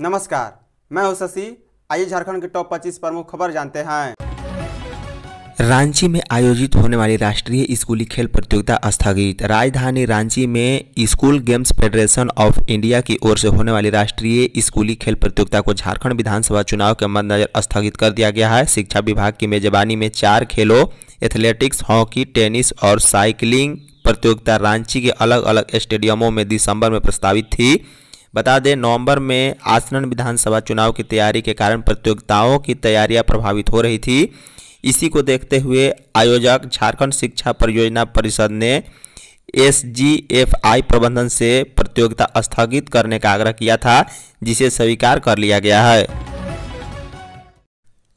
नमस्कार मैं हूं शशि आइए झारखंड के टॉप 25 प्रमुख खबर जानते हैं रांची में आयोजित होने वाली राष्ट्रीय स्कूली खेल प्रतियोगिता स्थगित राजधानी रांची में school games federation of India की ओर से होने वाली राष्ट्रीय स्कूली खेल प्रतियोगिता को झारखंड विधानसभा चुनाव के मद्देनजर स्थगित कर दिया गया है शिक्षा विभाग की मेजबानी में चार खेलों एथलेटिक्स हॉकी टेनिस और साइकिलिंग प्रतियोगिता रांची के अलग अलग स्टेडियमों में दिसंबर में प्रस्तावित थी बता दें नवंबर में आसनन विधानसभा चुनाव की तैयारी के कारण प्रतियोगिताओं की तैयारियां प्रभावित हो रही थी इसी को देखते हुए आयोजक झारखंड शिक्षा परियोजना परिषद ने एस प्रबंधन से प्रतियोगिता स्थगित करने का आग्रह किया था जिसे स्वीकार कर लिया गया है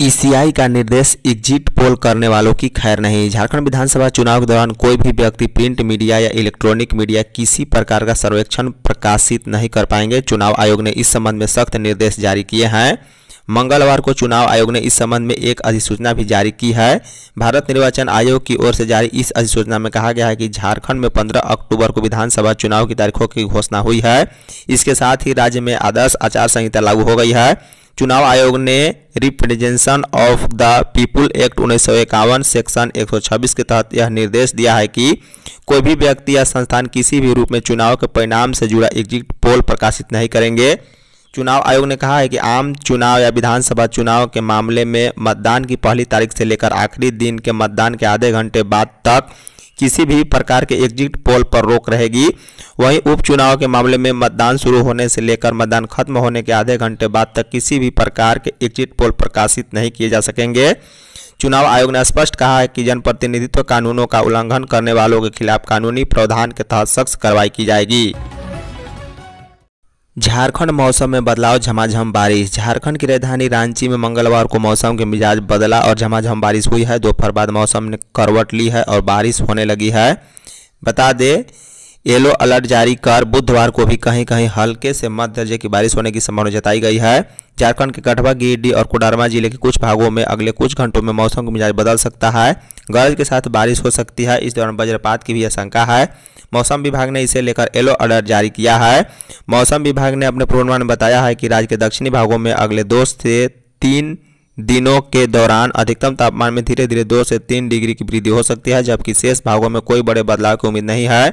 ईसीआई e का निर्देश एग्जिट पोल करने वालों की खैर नहीं झारखंड विधानसभा चुनाव के दौरान कोई भी व्यक्ति प्रिंट मीडिया या इलेक्ट्रॉनिक मीडिया किसी प्रकार का सर्वेक्षण प्रकाशित नहीं कर पाएंगे चुनाव आयोग ने इस संबंध में सख्त निर्देश जारी किए हैं मंगलवार को चुनाव आयोग ने इस संबंध में एक अधिसूचना भी जारी की है भारत निर्वाचन आयोग की ओर से जारी इस अधिसूचना में कहा गया है कि झारखंड में 15 अक्टूबर को विधानसभा चुनाव की तारीखों की घोषणा हुई है इसके साथ ही राज्य में आदर्श आचार संहिता लागू हो गई है चुनाव आयोग ने representation of the people act उन्नीस सेक्शन 126 के तहत यह निर्देश दिया है कि कोई भी व्यक्ति या संस्थान किसी भी रूप में चुनाव के परिणाम से जुड़ा एग्जिट पोल प्रकाशित नहीं करेंगे चुनाव आयोग ने कहा है कि आम चुनाव या विधानसभा चुनाव के मामले में मतदान की पहली तारीख से लेकर आखिरी दिन के मतदान के आधे घंटे बाद तक किसी भी प्रकार के एग्जिट पोल पर रोक रहेगी वहीं उपचुनाव के मामले में मतदान शुरू होने से लेकर मतदान खत्म होने के आधे घंटे बाद तक किसी भी प्रकार के एग्जिट पोल प्रकाशित नहीं किए जा सकेंगे चुनाव आयोग ने स्पष्ट कहा है कि जनप्रतिनिधित्व कानूनों का उल्लंघन करने वालों के खिलाफ कानूनी प्रावधान के तहत सख्त कार्रवाई की जाएगी झारखंड मौसम में बदलाव झमाझम बारिश झारखंड की राजधानी रांची में मंगलवार को मौसम के मिजाज बदला और झमाझम बारिश हुई है दोपहर बाद मौसम ने करवट ली है और बारिश होने लगी है बता दें येलो अलर्ट जारी कर बुधवार को भी कहीं कहीं हल्के से मध्य दर्जे की बारिश होने की संभावना जताई गई है झारखंड के कठवा गिरडी और कोडरमा जिले के कुछ भागों में अगले कुछ घंटों में मौसम का मिजाज बदल सकता है गरज के साथ बारिश हो सकती है इस दौरान वज्रपात की भी आशंका है मौसम विभाग ने इसे लेकर येलो अलर्ट जारी किया है मौसम विभाग ने अपने पूर्वानुमान में बताया है कि राज्य के दक्षिणी भागों में अगले दो से तीन दिनों के दौरान अधिकतम तापमान में धीरे धीरे दो से तीन डिग्री की वृद्धि हो सकती है जबकि शेष भागों में कोई बड़े बदलाव की उम्मीद नहीं है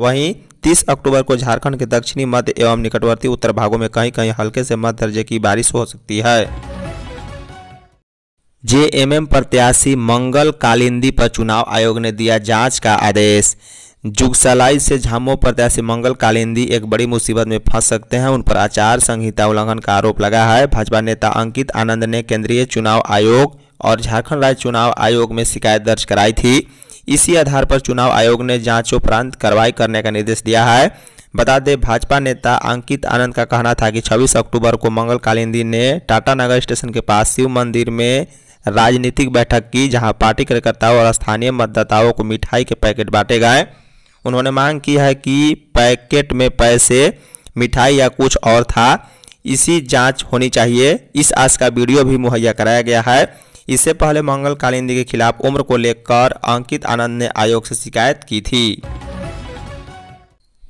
वहीं 30 अक्टूबर को झारखंड के दक्षिणी मध्य एवं निकटवर्ती उत्तर भागों में कहीं कहीं हल्के से मध्य दर्जे की बारिश हो सकती है जेएमएम प्रत्याशी मंगल कालिंदी पर चुनाव आयोग ने दिया जांच का आदेश जुगसलाई से झामो प्रत्याशी मंगल कालिंदी एक बड़ी मुसीबत में फंस सकते हैं उन पर आचार संहिता उल्लंघन का आरोप लगा है भाजपा नेता अंकित आनंद ने केंद्रीय चुनाव आयोग और झारखंड राज्य चुनाव आयोग में शिकायत दर्ज कराई थी इसी आधार पर चुनाव आयोग ने जांचोपरांत कार्रवाई करने का निर्देश दिया है बता दें भाजपा नेता अंकित आनंद का कहना था कि 26 अक्टूबर को मंगल कालिंदी ने टाटा नगर स्टेशन के पास शिव मंदिर में राजनीतिक बैठक की जहां पार्टी कार्यकर्ताओं और स्थानीय मतदाताओं को मिठाई के पैकेट बांटे गए उन्होंने मांग की है कि पैकेट में पैसे मिठाई या कुछ और था इसी जांच होनी चाहिए इस आस का वीडियो भी मुहैया कराया गया है इससे पहले मंगल कालिंदी के खिलाफ उम्र को लेकर अंकित आनंद ने आयोग से शिकायत की थी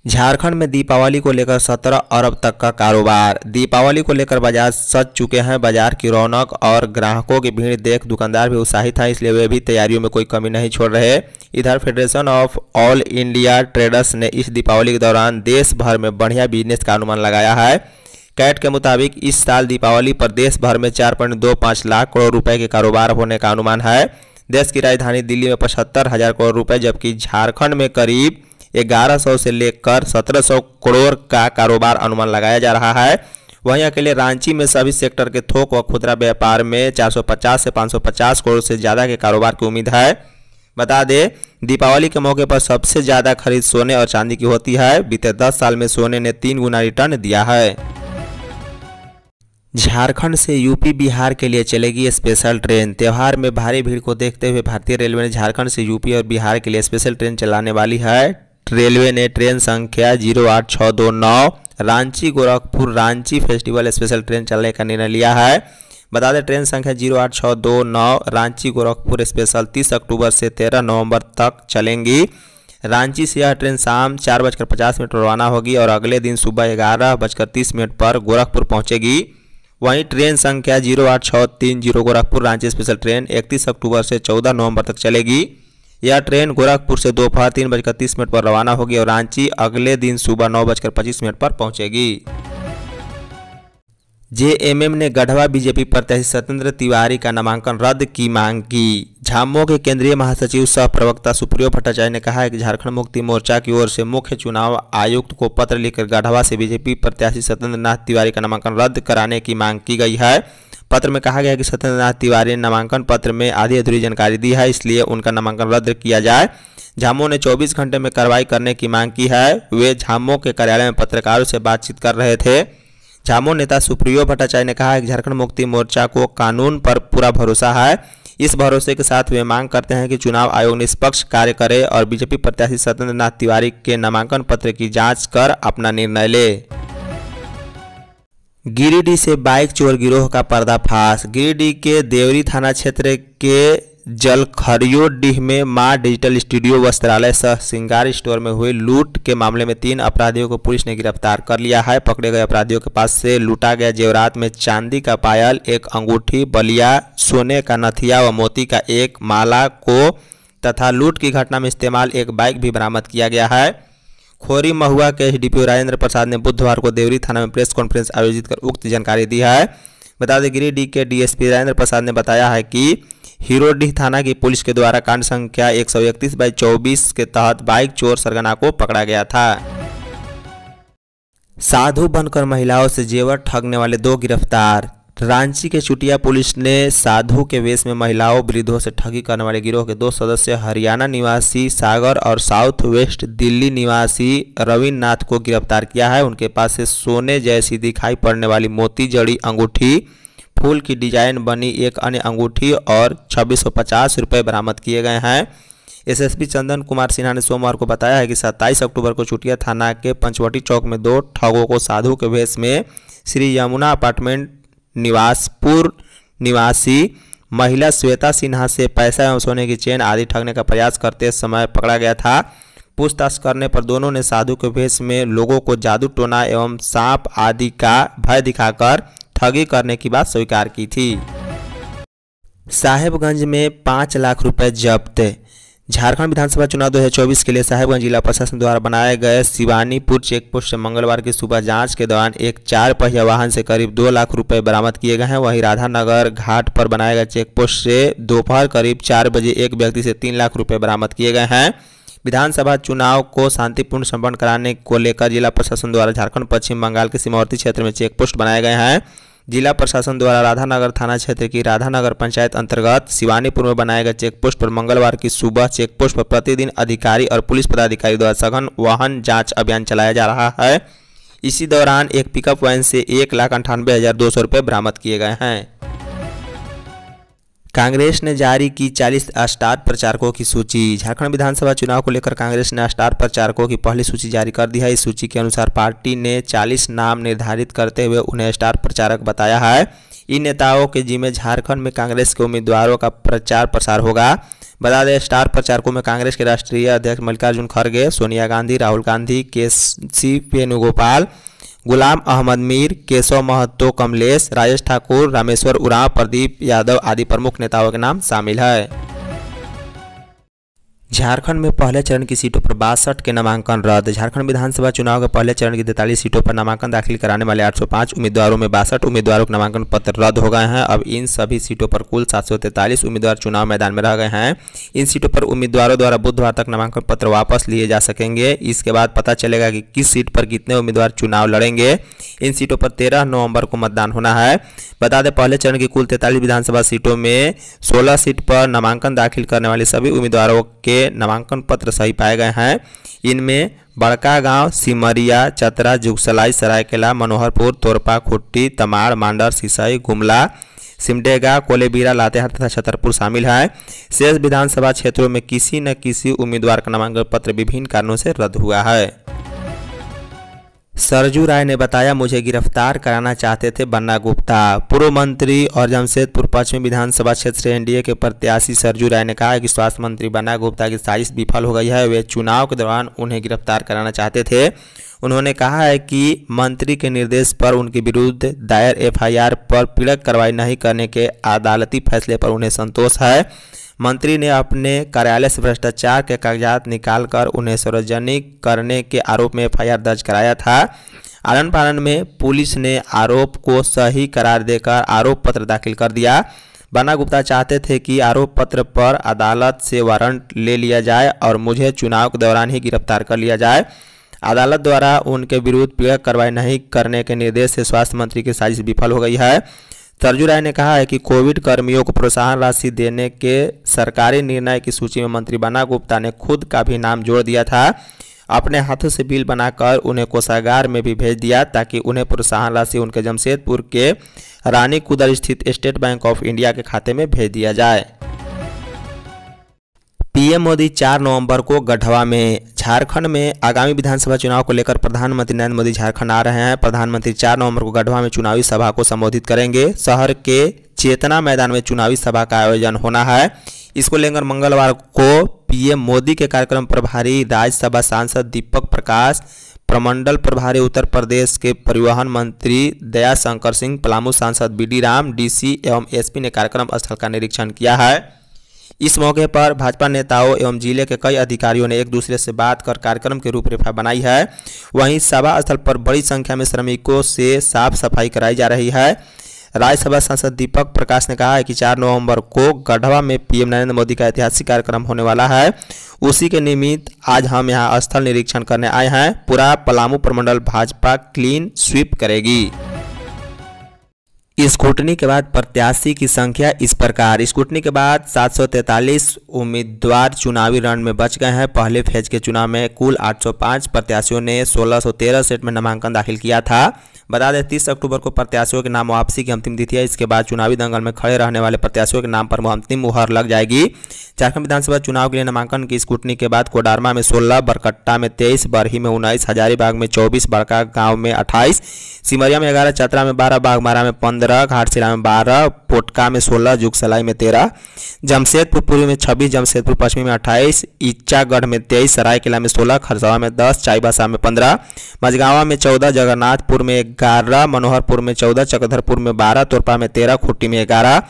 झारखंड में दीपावली को लेकर 17 अरब तक का कारोबार दीपावली को लेकर बाजार सज चुके हैं बाजार की रौनक और ग्राहकों की भीड़ देख दुकानदार भी उत्साहित हैं इसलिए वे भी तैयारियों में कोई कमी नहीं छोड़ रहे इधर federation of all India traders ने इस दीपावली के दौरान देश भर में बढ़िया बिजनेस का अनुमान लगाया है कैट के मुताबिक इस साल दीपावली पर देश भर में चार पॉइंट दो पाँच लाख करोड़ रुपए के कारोबार होने का अनुमान है देश की राजधानी दिल्ली में पचहत्तर हज़ार करोड़ रुपए जबकि झारखंड में करीब ग्यारह सौ से लेकर सत्रह सौ करोड़ का कारोबार अनुमान लगाया जा रहा है वहीं अकेले रांची में सभी सेक्टर के थोक व खुदरा व्यापार में 450 से 550 करोड़ से ज़्यादा के कारोबार की उम्मीद है बता दें दीपावली के मौके पर सबसे ज़्यादा खरीद सोने और चांदी की होती है बीते दस साल में सोने ने तीन गुना रिटर्न दिया है झारखंड से यूपी बिहार के लिए चलेगी स्पेशल ट्रेन त्यौहार में भारी भीड़ को देखते हुए भारतीय रेलवे ने झारखंड से यूपी और बिहार के लिए स्पेशल ट्रेन चलाने वाली है रेलवे ने ट्रेन संख्या जीरो आठ छः दो नौ Ranchi Gorakhpur Ranchi festival special train चलने का निर्णय लिया है बता दें ट्रेन संख्या जीरो आठ छः दो नौ रांची गोरखपुर स्पेशल तीस अक्टूबर से तेरह नवंबर तक चलेंगी रांची से यह ट्रेन शाम चार बजकर पचास मिनट रवाना होगी और अगले दिन सुबह ग्यारह बजकर तीस मिनट पर गोरखपुर पहुँचेगी वहीं ट्रेन संख्या जीरो आठ छः तीन zero Gorakhpur Ranchi special train इकतीस अक्टूबर से चौदह नवंबर तक चलेगी यह ट्रेन गोरखपुर से दोपहर तीन बजकर तीस मिनट पर रवाना होगी और रांची अगले दिन सुबह नौ बजकर पच्चीस मिनट पर पहुंचेगी जेएमएम ने गढ़वा बीजेपी प्रत्याशी सत्येंद्र तिवारी का नामांकन रद्द की मांग की झामो के केंद्रीय महासचिव सह प्रवक्ता सुप्रियो भट्टाचार्य ने कहा है कि झारखंड मुक्ति मोर्चा की ओर से मुख्य चुनाव आयुक्त को पत्र लिखकर गढ़वा से बीजेपी प्रत्याशी सत्येंद्र नाथ तिवारी का नामांकन रद्द कराने की मांग की गई है पत्र में कहा गया है कि सत्येंद्र नाथ तिवारी ने नामांकन पत्र में आधी अधूरी जानकारी दी है इसलिए उनका नामांकन रद्द किया जाए झामो ने 24 घंटे में कार्रवाई करने की मांग की है वे झामो के कार्यालय में पत्रकारों से बातचीत कर रहे थे झामो नेता सुप्रियो भट्टाचार्य ने कहा है कि झारखंड मुक्ति मोर्चा को कानून पर पूरा भरोसा है इस भरोसे के साथ वे मांग करते हैं कि चुनाव आयोग निष्पक्ष कार्य करे और बीजेपी प्रत्याशी सत्येंद्र नाथ तिवारी के नामांकन पत्र की जांच कर अपना निर्णय ले गिरिडीह से बाइक चोर गिरोह का पर्दाफाश गिरिडीह के देवरी थाना क्षेत्र के जलखरियोडीह में मां डिजिटल स्टूडियो वस्त्रालय सह श्रृंगार स्टोर में हुए लूट के मामले में तीन अपराधियों को पुलिस ने गिरफ्तार कर लिया है पकड़े गए अपराधियों के पास से लूटा गया जेवरात में चांदी का पायल एक अंगूठी बलिया सोने का नथिया व मोती का एक माला को तथा लूट की घटना में इस्तेमाल एक बाइक भी बरामद किया गया है खोरी महुआ के एच राजेंद्र प्रसाद ने बुधवार को देवरी थाना में प्रेस कॉन्फ्रेंस आयोजित कर उक्त जानकारी दी है बता दें गिरिडीह के डीएसपी राजेंद्र प्रसाद ने बताया है कि हिरोडीह थाना की पुलिस के द्वारा कांड संख्या एक सौ इकतीस बाई चौबीस के तहत बाइक चोर सरगना को पकड़ा गया था साधु बनकर महिलाओं से जेवर ठगने वाले दो गिरफ्तार रांची के चुटिया पुलिस ने साधु के वेश में महिलाओं वृद्धों से ठगी करने वाले गिरोह के दो सदस्य हरियाणा निवासी सागर और साउथ वेस्ट दिल्ली निवासी रविन्द्रनाथ को गिरफ्तार किया है उनके पास से सोने जैसी दिखाई पड़ने वाली मोती जड़ी अंगूठी फूल की डिजाइन बनी एक अन्य अंगूठी और छब्बीस सौ पचास रुपये बरामद किए गए हैं एसएसपी चंदन कुमार सिन्हा ने सोमवार को बताया है कि 27 अक्टूबर को चुटिया थाना के पंचवटी चौक में दो ठगों को साधु के वेश में श्री यमुना अपार्टमेंट निवासपुर निवासी महिला श्वेता सिन्हा से पैसा एवं सोने की चेन आदि ठगने का प्रयास करते समय पकड़ा गया था पूछताछ करने पर दोनों ने साधु के भेष में लोगों को जादू टोना एवं सांप आदि का भय दिखाकर ठगी करने की बात स्वीकार की थी साहेबगंज में पाँच लाख रुपए जब्त झारखंड विधानसभा चुनाव 2024 के लिए साहेबगंज जिला प्रशासन द्वारा बनाए गए शिवानीपुर चेकपोस्ट से मंगलवार की सुबह जांच के दौरान एक चार पहिया वाहन से करीब दो लाख रुपए बरामद किए गए हैं वहीं राधानगर घाट पर बनाए गए चेकपोस्ट से दोपहर करीब चार बजे एक व्यक्ति से तीन लाख रुपए बरामद किए गए हैं विधानसभा चुनाव को शांतिपूर्ण संपन्न कराने को लेकर जिला प्रशासन द्वारा झारखंड पश्चिम बंगाल के सीमावर्ती क्षेत्र में चेकपोस्ट बनाए गए हैं जिला प्रशासन द्वारा राधानगर थाना क्षेत्र की राधानगर पंचायत अंतर्गत शिवानीपुर में बनाए गए चेकपोस्ट पर मंगलवार की सुबह चेकपोस्ट पर प्रतिदिन अधिकारी और पुलिस पदाधिकारी द्वारा सघन वाहन जांच अभियान चलाया जा रहा है इसी दौरान एक पिकअप वैन से एक लाख अंठानवे हज़ार दो सौ रुपये बरामद किए गए हैं कांग्रेस ने जारी की 40 स्टार प्रचारकों की सूची झारखंड विधानसभा चुनाव को लेकर कांग्रेस ने स्टार प्रचारकों की पहली सूची जारी कर दी है इस सूची के अनुसार पार्टी ने 40 नाम निर्धारित करते हुए उन्हें स्टार प्रचारक बताया है इन नेताओं के जिम्मे झारखंड में कांग्रेस के उम्मीदवारों का प्रचार प्रसार होगा बता दें स्टार प्रचारकों में कांग्रेस के राष्ट्रीय अध्यक्ष मल्लिकार्जुन खड़गे सोनिया गांधी राहुल गांधी के सी वेणुगोपाल गुलाम अहमद मीर केशव महतो कमलेश राजेश ठाकुर रामेश्वर उरांव प्रदीप यादव आदि प्रमुख नेताओं के नाम शामिल है झारखंड में पहले चरण की सीटों पर बासठ के नामांकन रद्द झारखंड विधानसभा चुनाव के पहले चरण की तैतालीस सीटों पर नामांकन दाखिल कराने वाले 805 उम्मीदवारों में बासठ उम्मीदवारों के नामांकन पत्र रद्द हो गए हैं अब इन सभी सीटों पर कुल सात उम्मीदवार चुनाव मैदान में रह गए हैं इन सीटों पर उम्मीदवारों द्वारा बुधवार तक नामांकन पत्र वापस लिए जा सकेंगे इसके बाद पता चलेगा कि किस सीट पर कितने उम्मीदवार चुनाव लड़ेंगे इन सीटों पर तेरह नवम्बर को मतदान होना है बता दें पहले चरण की कुल तैंतालीस विधानसभा सीटों में सोलह सीट पर नामांकन दाखिल करने वाले सभी उम्मीदवारों के नामांकन पत्र सही पाए गए हैं इनमें बड़का गांव सिमरिया चतरा जुगसलाई सरायकेला मनोहरपुर तोरपा खुट्टी तमाड़ मांडर सिसई गुमला सिमडेगा कोलेबीरा लातेहार तथा छतरपुर शामिल है शेष विधानसभा क्षेत्रों में किसी न किसी उम्मीदवार का नामांकन पत्र विभिन्न कारणों से रद्द हुआ है सरजू राय ने बताया मुझे गिरफ्तार कराना चाहते थे बन्ना गुप्ता पूर्व मंत्री और जमशेदपुर पश्चिम विधानसभा क्षेत्र से एनडीए के प्रत्याशी सरजू राय ने कहा कि स्वास्थ्य मंत्री बन्ना गुप्ता की साजिश विफल हो गई है वे चुनाव के दौरान उन्हें गिरफ्तार कराना चाहते थे उन्होंने कहा है कि मंत्री के निर्देश पर उनके विरुद्ध दायर एफ पर पीड़क कार्रवाई नहीं करने के अदालती फैसले पर उन्हें संतोष है मंत्री ने अपने कार्यालय से भ्रष्टाचार के कागजात निकालकर उन्हें सार्वजनिक करने के आरोप में एफ दर्ज कराया था आनंद पालन में पुलिस ने आरोप को सही करार देकर आरोप पत्र दाखिल कर दिया बना गुप्ता चाहते थे कि आरोप पत्र पर अदालत से वारंट ले लिया जाए और मुझे चुनाव के दौरान ही गिरफ्तार कर लिया जाए अदालत द्वारा उनके विरुद्ध पीड़क कार्रवाई नहीं करने के निर्देश से स्वास्थ्य मंत्री की साजिश विफल हो गई है सरजू राय ने कहा है कि कोविड कर्मियों को प्रोत्साहन राशि देने के सरकारी निर्णय की सूची में मंत्री बना गुप्ता ने खुद का भी नाम जोड़ दिया था अपने हाथों से बिल बनाकर उन्हें कोषागार में भी भेज दिया ताकि उन्हें प्रोत्साहन राशि उनके जमशेदपुर के रानी कुदर स्थित स्टेट बैंक ऑफ इंडिया के खाते में भेज दिया जाए पीएम मोदी 4 नवंबर को गढ़वा में झारखंड में आगामी विधानसभा चुनाव को लेकर प्रधानमंत्री नरेंद्र मोदी झारखंड आ रहे हैं प्रधानमंत्री 4 नवंबर को गढ़वा में चुनावी सभा को संबोधित करेंगे शहर के चेतना मैदान में चुनावी सभा का आयोजन होना है इसको लेकर मंगलवार को पीएम मोदी के कार्यक्रम प्रभारी राज्यसभा सांसद दीपक प्रकाश प्रमंडल प्रभारी उत्तर प्रदेश के परिवहन मंत्री दया शंकर सिंह पलामू सांसद बी डी राम डी एवं एस ने कार्यक्रम स्थल का निरीक्षण किया है इस मौके पर भाजपा नेताओं एवं जिले के कई अधिकारियों ने एक दूसरे से बात कर कार्यक्रम की रूपरेखा बनाई है वहीं सभा स्थल पर बड़ी संख्या में श्रमिकों से साफ सफाई कराई जा रही है राज्यसभा सांसद दीपक प्रकाश ने कहा है कि 4 नवंबर को गढ़वा में पीएम नरेंद्र मोदी का ऐतिहासिक कार्यक्रम होने वाला है उसी के निमित्त आज हम यहाँ स्थल निरीक्षण करने आए हैं पूरा पलामू प्रमंडल भाजपा क्लीन स्वीप करेगी स्कूटनी के बाद प्रत्याशी की संख्या इस प्रकार स्कूटनी के बाद 743 उम्मीदवार चुनावी रण में बच गए हैं पहले फेज के चुनाव में कुल 805 प्रत्याशियों ने 1613 सीट में नामांकन दाखिल किया था बता दें तीस अक्टूबर को प्रत्याशियों के नाम वापसी की अंतिम तिथि है इसके बाद चुनावी दंगल में खड़े रहने वाले प्रत्याशियों के नाम पर अंतिम मुहर लग जाएगी झारखंड विधानसभा चुनाव के लिए नामांकन की स्कूटनी के बाद कोडारमा में सोलह बरकट्टा में तेईस बरही में उन्नीस हजारीबाग में चौबीस बड़का गाँव में अट्ठाईस सिमरिया में ग्यारह चतरा में बारह बागमारा में पंद्रह बारह घाटशिला में बारह पोटका में सोलह जुगसलाई में तेरह जमशेदपुर पूर्व में छब्बीस जमशेदपुर पश्चिमी में अट्ठाईस ईचागढ़ में तेईस सरायकेला में सोलह खरसावा में दस चाईबासा में पंद्रह मझगावा में चौदह जगन्नाथपुर में ग्यारह मनोहरपुर में चौदह चक्रधरपुर में बारह तोरपा में तेरह खुट्टी में ग्यारह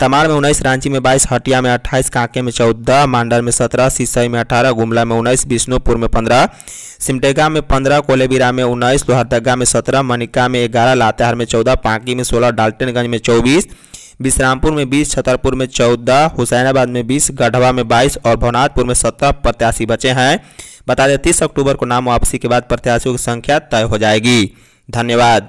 तमाड़ में उन्नीस रांची में बाईस हटिया में अट्ठाईस कांके में चौदह मांडर में सत्रह सिसई में अठारह गुमला में उन्नीस बिष्णुपुर में पंद्रह सिमटेगा में पंद्रह कोलेबिरा में उन्नीस लोहरदगा में सत्रह मनिका में ग्यारह लातेहार में चौदह पांकी में सोलह डाल्टनगंज में चौबीस विश्रामपुर में बीस छतरपुर में चौदह हुसैनाबाद में बीस गढ़वा में बाईस और भवनाथपुर में सत्रह प्रत्याशी बचे हैं बता दें तीस अक्टूबर को नाम वापसी के बाद प्रत्याशियों की संख्या तय हो जाएगी धन्यवाद